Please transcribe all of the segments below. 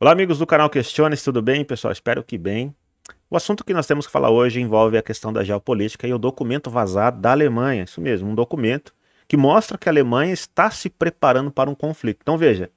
Olá, amigos do canal Questiones, tudo bem, pessoal? Espero que bem. O assunto que nós temos que falar hoje envolve a questão da geopolítica e o documento vazado da Alemanha. Isso mesmo, um documento que mostra que a Alemanha está se preparando para um conflito. Então, veja,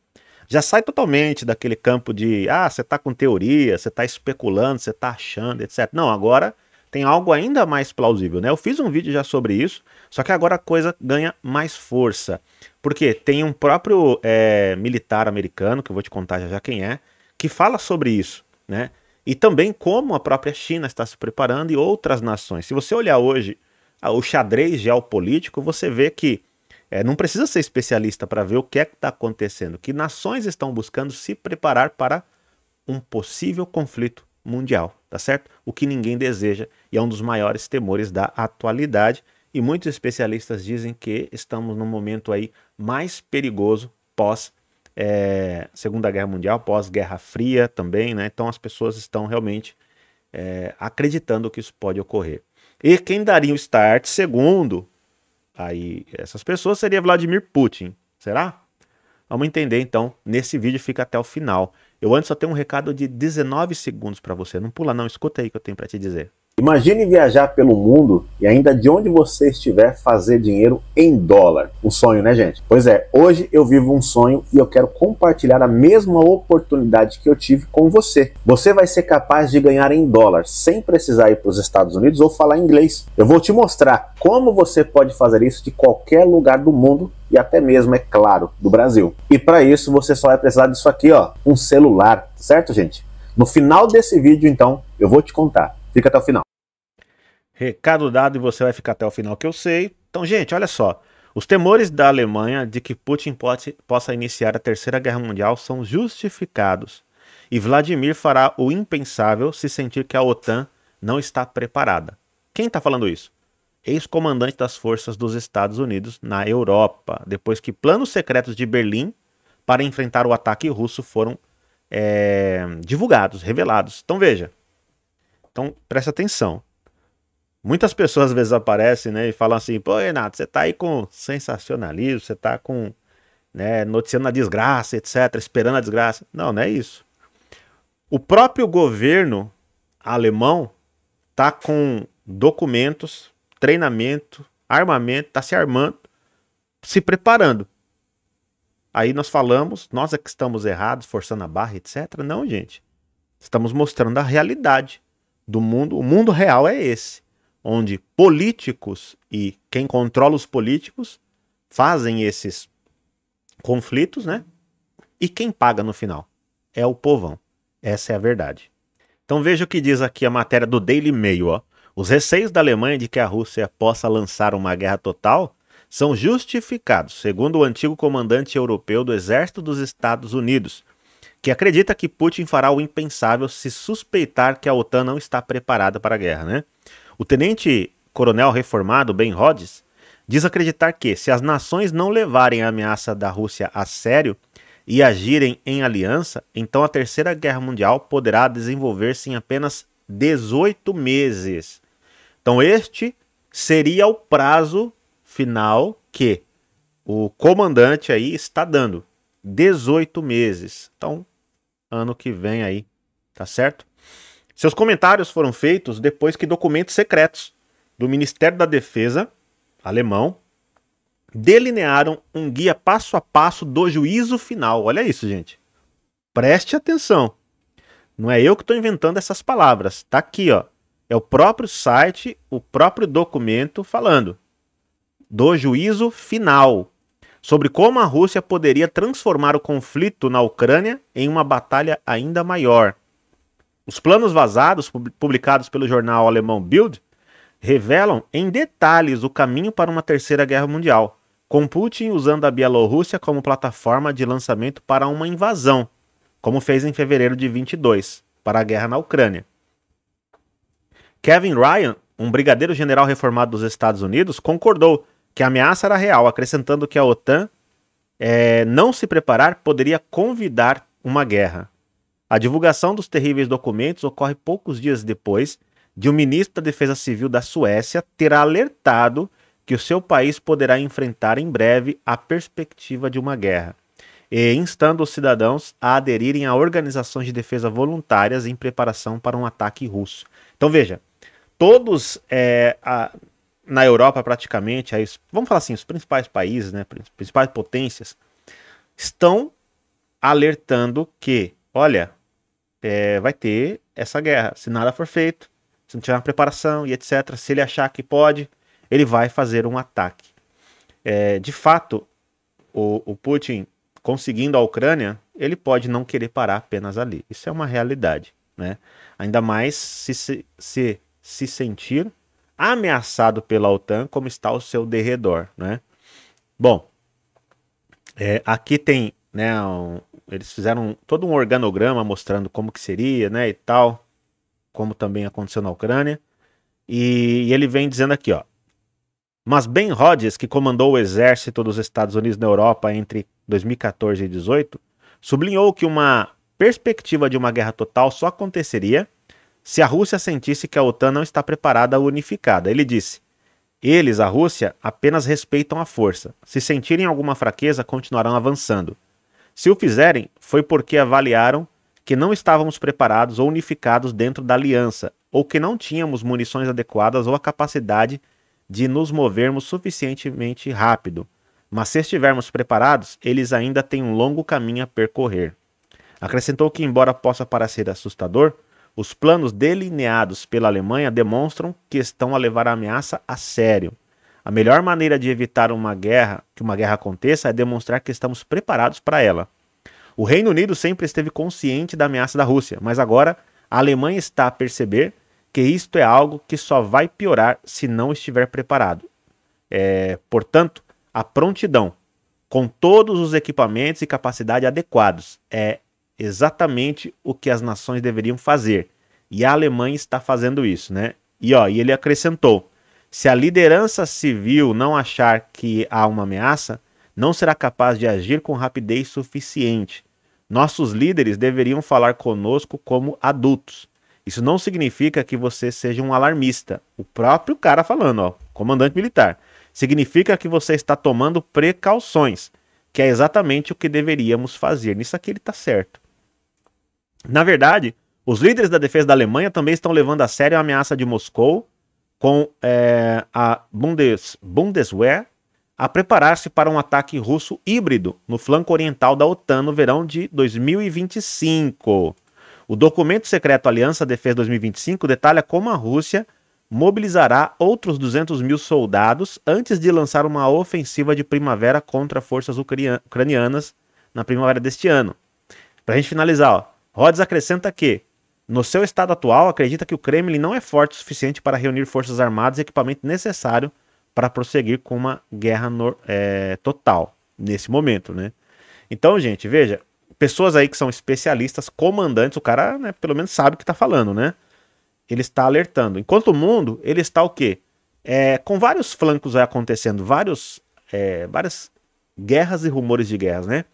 já sai totalmente daquele campo de ah, você está com teoria, você está especulando, você está achando, etc. Não, agora tem algo ainda mais plausível, né? Eu fiz um vídeo já sobre isso, só que agora a coisa ganha mais força. Porque tem um próprio é, militar americano, que eu vou te contar já, já quem é, que fala sobre isso, né? E também como a própria China está se preparando e outras nações. Se você olhar hoje o xadrez geopolítico, você vê que é, não precisa ser especialista para ver o que é que está acontecendo, que nações estão buscando se preparar para um possível conflito mundial, tá certo? O que ninguém deseja e é um dos maiores temores da atualidade. E muitos especialistas dizem que estamos no momento aí mais perigoso pós é, Segunda Guerra Mundial, pós Guerra Fria também, né? Então as pessoas estão realmente é, acreditando que isso pode ocorrer. E quem daria o start, segundo aí essas pessoas, seria Vladimir Putin. Será? Vamos entender então nesse vídeo, fica até o final. Eu antes só tenho um recado de 19 segundos para você. Não pula não, escuta aí que eu tenho para te dizer. Imagine viajar pelo mundo e ainda de onde você estiver fazer dinheiro em dólar. Um sonho, né, gente? Pois é, hoje eu vivo um sonho e eu quero compartilhar a mesma oportunidade que eu tive com você. Você vai ser capaz de ganhar em dólar sem precisar ir para os Estados Unidos ou falar inglês. Eu vou te mostrar como você pode fazer isso de qualquer lugar do mundo e até mesmo, é claro, do Brasil. E para isso você só vai precisar disso aqui, ó, um celular, certo, gente? No final desse vídeo, então, eu vou te contar Fica até o final. Recado dado e você vai ficar até o final que eu sei. Então, gente, olha só. Os temores da Alemanha de que Putin pode, possa iniciar a Terceira Guerra Mundial são justificados. E Vladimir fará o impensável se sentir que a OTAN não está preparada. Quem está falando isso? Ex-comandante das forças dos Estados Unidos na Europa, depois que planos secretos de Berlim para enfrentar o ataque russo foram é, divulgados, revelados. Então veja, então, presta atenção. Muitas pessoas às vezes aparecem né, e falam assim: pô, Renato, você tá aí com sensacionalismo, você tá com. Né, noticiando a desgraça, etc., esperando a desgraça. Não, não é isso. O próprio governo alemão tá com documentos, treinamento, armamento, tá se armando, se preparando. Aí nós falamos, nós é que estamos errados, forçando a barra, etc. Não, gente. Estamos mostrando a realidade do mundo, o mundo real é esse, onde políticos e quem controla os políticos fazem esses conflitos, né? E quem paga no final é o povão. Essa é a verdade. Então veja o que diz aqui a matéria do Daily Mail, ó. Os receios da Alemanha de que a Rússia possa lançar uma guerra total são justificados, segundo o antigo comandante europeu do Exército dos Estados Unidos, que acredita que Putin fará o impensável se suspeitar que a OTAN não está preparada para a guerra. Né? O tenente-coronel reformado Ben Rhodes diz acreditar que, se as nações não levarem a ameaça da Rússia a sério e agirem em aliança, então a Terceira Guerra Mundial poderá desenvolver-se em apenas 18 meses. Então, este seria o prazo final que o comandante aí está dando. 18 meses. Então, ano que vem aí, tá certo? Seus comentários foram feitos depois que documentos secretos do Ministério da Defesa alemão delinearam um guia passo a passo do juízo final. Olha isso, gente. Preste atenção. Não é eu que estou inventando essas palavras. Tá aqui, ó. É o próprio site, o próprio documento falando do juízo final sobre como a Rússia poderia transformar o conflito na Ucrânia em uma batalha ainda maior. Os planos vazados, publicados pelo jornal alemão Bild, revelam em detalhes o caminho para uma terceira guerra mundial, com Putin usando a Bielorrússia como plataforma de lançamento para uma invasão, como fez em fevereiro de 22, para a guerra na Ucrânia. Kevin Ryan, um brigadeiro-general reformado dos Estados Unidos, concordou que a ameaça era real, acrescentando que a OTAN, é, não se preparar, poderia convidar uma guerra. A divulgação dos terríveis documentos ocorre poucos dias depois de o um ministro da Defesa Civil da Suécia ter alertado que o seu país poderá enfrentar em breve a perspectiva de uma guerra, e instando os cidadãos a aderirem a organizações de defesa voluntárias em preparação para um ataque russo. Então veja, todos é, a, na Europa praticamente, aí, vamos falar assim, os principais países, né, principais potências, estão alertando que, olha, é, vai ter essa guerra. Se nada for feito, se não tiver uma preparação e etc., se ele achar que pode, ele vai fazer um ataque. É, de fato, o, o Putin conseguindo a Ucrânia, ele pode não querer parar apenas ali. Isso é uma realidade, né? Ainda mais se, se, se sentir ameaçado pela OTAN como está o seu derredor, né? Bom, é, aqui tem, né, um, eles fizeram todo um organograma mostrando como que seria, né, e tal, como também aconteceu na Ucrânia, e, e ele vem dizendo aqui, ó, mas Ben Rhodes, que comandou o exército dos Estados Unidos na Europa entre 2014 e 2018, sublinhou que uma perspectiva de uma guerra total só aconteceria se a Rússia sentisse que a OTAN não está preparada ou unificada. Ele disse: Eles, a Rússia, apenas respeitam a força. Se sentirem alguma fraqueza, continuarão avançando. Se o fizerem, foi porque avaliaram que não estávamos preparados ou unificados dentro da aliança, ou que não tínhamos munições adequadas ou a capacidade de nos movermos suficientemente rápido. Mas se estivermos preparados, eles ainda têm um longo caminho a percorrer. Acrescentou que, embora possa parecer assustador, os planos delineados pela Alemanha demonstram que estão a levar a ameaça a sério. A melhor maneira de evitar uma guerra, que uma guerra aconteça, é demonstrar que estamos preparados para ela. O Reino Unido sempre esteve consciente da ameaça da Rússia, mas agora a Alemanha está a perceber que isto é algo que só vai piorar se não estiver preparado. É, portanto, a prontidão, com todos os equipamentos e capacidade adequados, é exatamente o que as nações deveriam fazer. E a Alemanha está fazendo isso, né? E, ó, e ele acrescentou: se a liderança civil não achar que há uma ameaça, não será capaz de agir com rapidez suficiente. Nossos líderes deveriam falar conosco como adultos. Isso não significa que você seja um alarmista. O próprio cara falando, ó, comandante militar. Significa que você está tomando precauções, que é exatamente o que deveríamos fazer. Nisso aqui ele está certo. Na verdade, os líderes da defesa da Alemanha também estão levando a sério a ameaça de Moscou com é, a Bundes, Bundeswehr a preparar-se para um ataque russo híbrido no flanco oriental da OTAN no verão de 2025. O documento secreto Aliança Defesa 2025 detalha como a Rússia mobilizará outros 200 mil soldados antes de lançar uma ofensiva de primavera contra forças ucranianas na primavera deste ano. Para a gente finalizar, ó, Rhodes acrescenta que, no seu estado atual, acredita que o Kremlin não é forte o suficiente para reunir forças armadas e equipamento necessário para prosseguir com uma guerra no, é, total nesse momento, né? Então, gente, veja, pessoas aí que são especialistas, comandantes, o cara, né, pelo menos sabe o que está falando, né? Ele está alertando. Enquanto o mundo, ele está o quê? É, com vários flancos aí acontecendo, vários, é, várias guerras e rumores de guerras, né?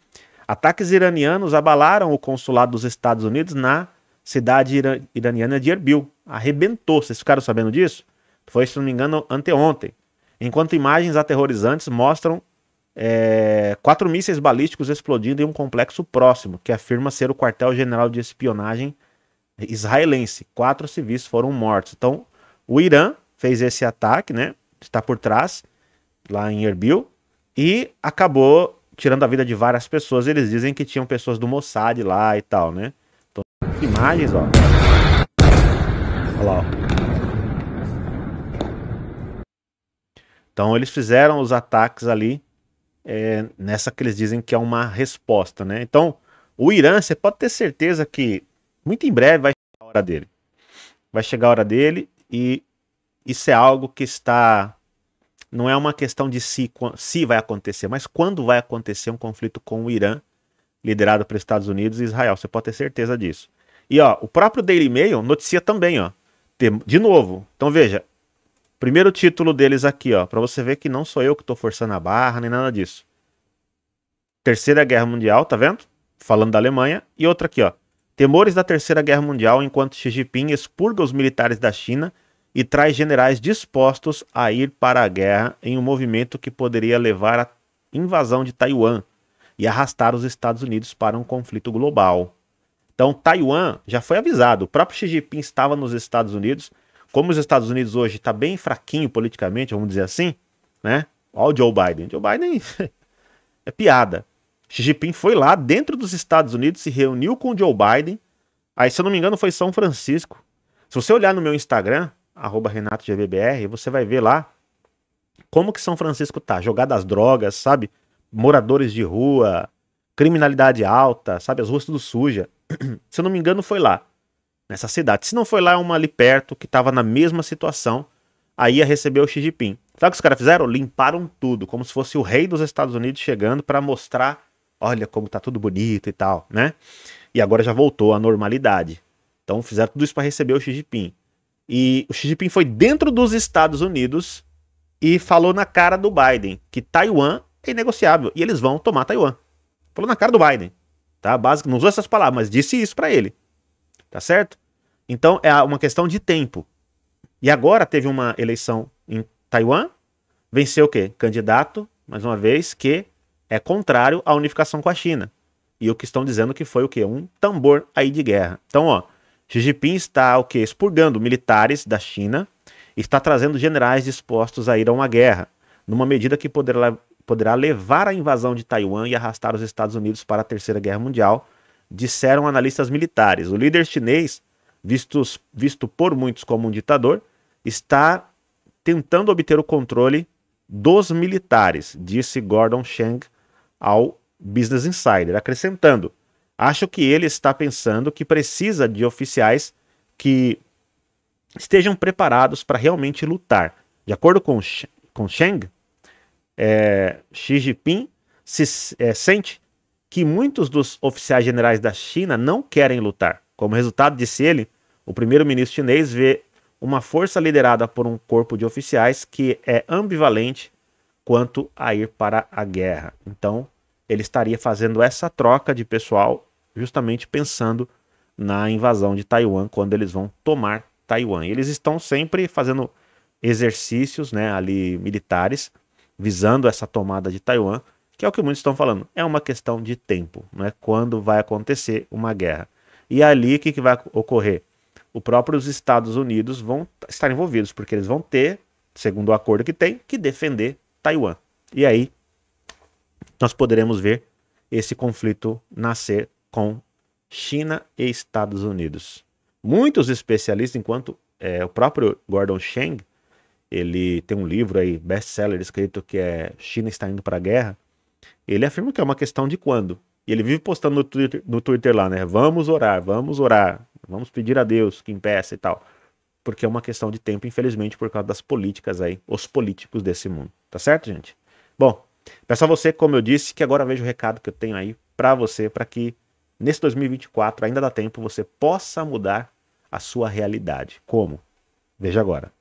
Ataques iranianos abalaram o consulado dos Estados Unidos na cidade iraniana de Erbil. Arrebentou, vocês ficaram sabendo disso? Foi, se não me engano, anteontem. Enquanto imagens aterrorizantes mostram é, quatro mísseis balísticos explodindo em um complexo próximo, que afirma ser o quartel-general de espionagem israelense. Quatro civis foram mortos. Então, o Irã fez esse ataque, né? Está por trás, lá em Erbil, e acabou tirando a vida de várias pessoas. Eles dizem que tinham pessoas do Mossad lá e tal, né? Então, imagens, ó. Olha lá, ó. Então, eles fizeram os ataques ali é, nessa que eles dizem que é uma resposta, né? Então, o Irã, você pode ter certeza que muito em breve vai chegar a hora dele. Vai chegar a hora dele e isso é algo que está não é uma questão de se, se vai acontecer, mas quando vai acontecer um conflito com o Irã, liderado pelos Estados Unidos e Israel. Você pode ter certeza disso. E ó, o próprio Daily Mail noticia também, ó. De novo. Então veja, primeiro título deles aqui, ó, para você ver que não sou eu que estou forçando a barra nem nada disso. Terceira Guerra Mundial, tá vendo? Falando da Alemanha e outra aqui, ó. Temores da Terceira Guerra Mundial enquanto Xi Jinping expurga os militares da China e traz generais dispostos a ir para a guerra em um movimento que poderia levar à invasão de Taiwan e arrastar os Estados Unidos para um conflito global. Então, Taiwan já foi avisado. O próprio Xi Jinping estava nos Estados Unidos. Como os Estados Unidos hoje está bem fraquinho politicamente, vamos dizer assim, né? Olha o Joe Biden. Joe Biden é piada. Xi Jinping foi lá dentro dos Estados Unidos, se reuniu com o Joe Biden. Aí, se eu não me engano, foi São Francisco. Se você olhar no meu Instagram, arroba renato renatogbbr, você vai ver lá como que São Francisco tá, jogada drogas, sabe? Moradores de rua, criminalidade alta, sabe? As ruas tudo suja. Se eu não me engano, foi lá, nessa cidade. Se não foi lá, é uma ali perto que tava na mesma situação, aí ia receber o Xi Jinping. Sabe o que os caras fizeram? Limparam tudo, como se fosse o rei dos Estados Unidos chegando para mostrar, olha como tá tudo bonito e tal, né? E agora já voltou à normalidade. Então fizeram tudo isso para receber o Xi Jinping. E o Xi Jinping foi dentro dos Estados Unidos e falou na cara do Biden que Taiwan é inegociável e eles vão tomar Taiwan. Falou na cara do Biden, tá? Básico, não usou essas palavras, mas disse isso para ele. Tá certo? Então é uma questão de tempo. E agora teve uma eleição em Taiwan, venceu o quê? Candidato, mais uma vez, que é contrário à unificação com a China. E o que estão dizendo que foi o quê? Um tambor aí de guerra. Então, ó, Xi Jinping está o que expurgando militares da China e está trazendo generais dispostos a ir a uma guerra, numa medida que poderá, poderá levar à invasão de Taiwan e arrastar os Estados Unidos para a Terceira Guerra Mundial, disseram analistas militares. O líder chinês, visto, visto por muitos como um ditador, está tentando obter o controle dos militares, disse Gordon Chang ao Business Insider, acrescentando Acho que ele está pensando que precisa de oficiais que estejam preparados para realmente lutar. De acordo com, com Cheng, é, Xi Jinping se, é, sente que muitos dos oficiais generais da China não querem lutar. Como resultado, disse ele, o primeiro-ministro chinês vê uma força liderada por um corpo de oficiais que é ambivalente quanto a ir para a guerra. Então, ele estaria fazendo essa troca de pessoal justamente pensando na invasão de Taiwan quando eles vão tomar Taiwan. Eles estão sempre fazendo exercícios, né, ali militares, visando essa tomada de Taiwan, que é o que muitos estão falando. É uma questão de tempo, não é quando vai acontecer uma guerra. E ali o que, que vai ocorrer? O próprio os Estados Unidos vão estar envolvidos, porque eles vão ter, segundo o acordo que tem, que defender Taiwan. E aí nós poderemos ver esse conflito nascer com China e Estados Unidos. Muitos especialistas, enquanto é, o próprio Gordon Chang, ele tem um livro aí, best-seller, escrito que é China está indo para a guerra, ele afirma que é uma questão de quando. E ele vive postando no Twitter, no Twitter lá, né? Vamos orar, vamos orar, vamos pedir a Deus que impeça e tal. Porque é uma questão de tempo, infelizmente, por causa das políticas aí, os políticos desse mundo. Tá certo, gente? Bom, Peço a você, como eu disse, que agora veja o recado que eu tenho aí para você, para que nesse 2024 ainda dá tempo você possa mudar a sua realidade. Como? Veja agora.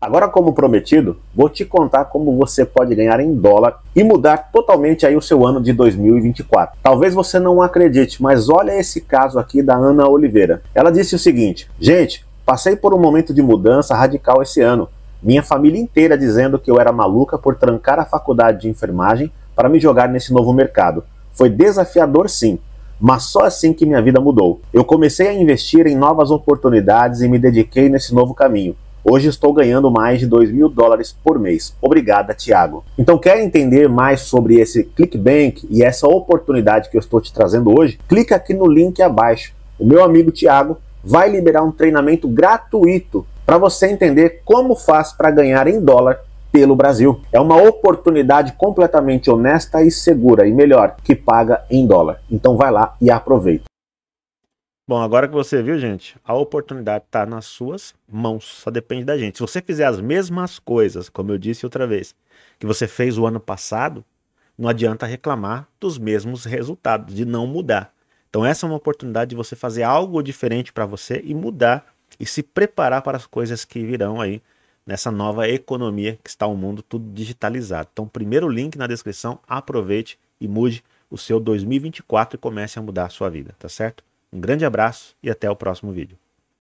Agora, como prometido, vou te contar como você pode ganhar em dólar e mudar totalmente aí o seu ano de 2024. Talvez você não acredite, mas olha esse caso aqui da Ana Oliveira. Ela disse o seguinte: "Gente, passei por um momento de mudança radical esse ano. Minha família inteira dizendo que eu era maluca por trancar a faculdade de enfermagem para me jogar nesse novo mercado. Foi desafiador, sim, mas só assim que minha vida mudou. Eu comecei a investir em novas oportunidades e me dediquei nesse novo caminho. Hoje estou ganhando mais de 2 mil dólares por mês. Obrigada, Tiago. Então, quer entender mais sobre esse Clickbank e essa oportunidade que eu estou te trazendo hoje? Clica aqui no link abaixo. O meu amigo Tiago vai liberar um treinamento gratuito para você entender como faz para ganhar em dólar pelo Brasil. É uma oportunidade completamente honesta e segura, e melhor, que paga em dólar. Então vai lá e aproveita. Bom, agora que você viu, gente, a oportunidade está nas suas mãos, só depende da gente. Se você fizer as mesmas coisas, como eu disse outra vez, que você fez o ano passado, não adianta reclamar dos mesmos resultados, de não mudar. Então, essa é uma oportunidade de você fazer algo diferente para você e mudar e se preparar para as coisas que virão aí nessa nova economia que está o mundo tudo digitalizado. Então, primeiro link na descrição, aproveite e mude o seu 2024 e comece a mudar a sua vida, tá certo? Um grande abraço e até o próximo vídeo.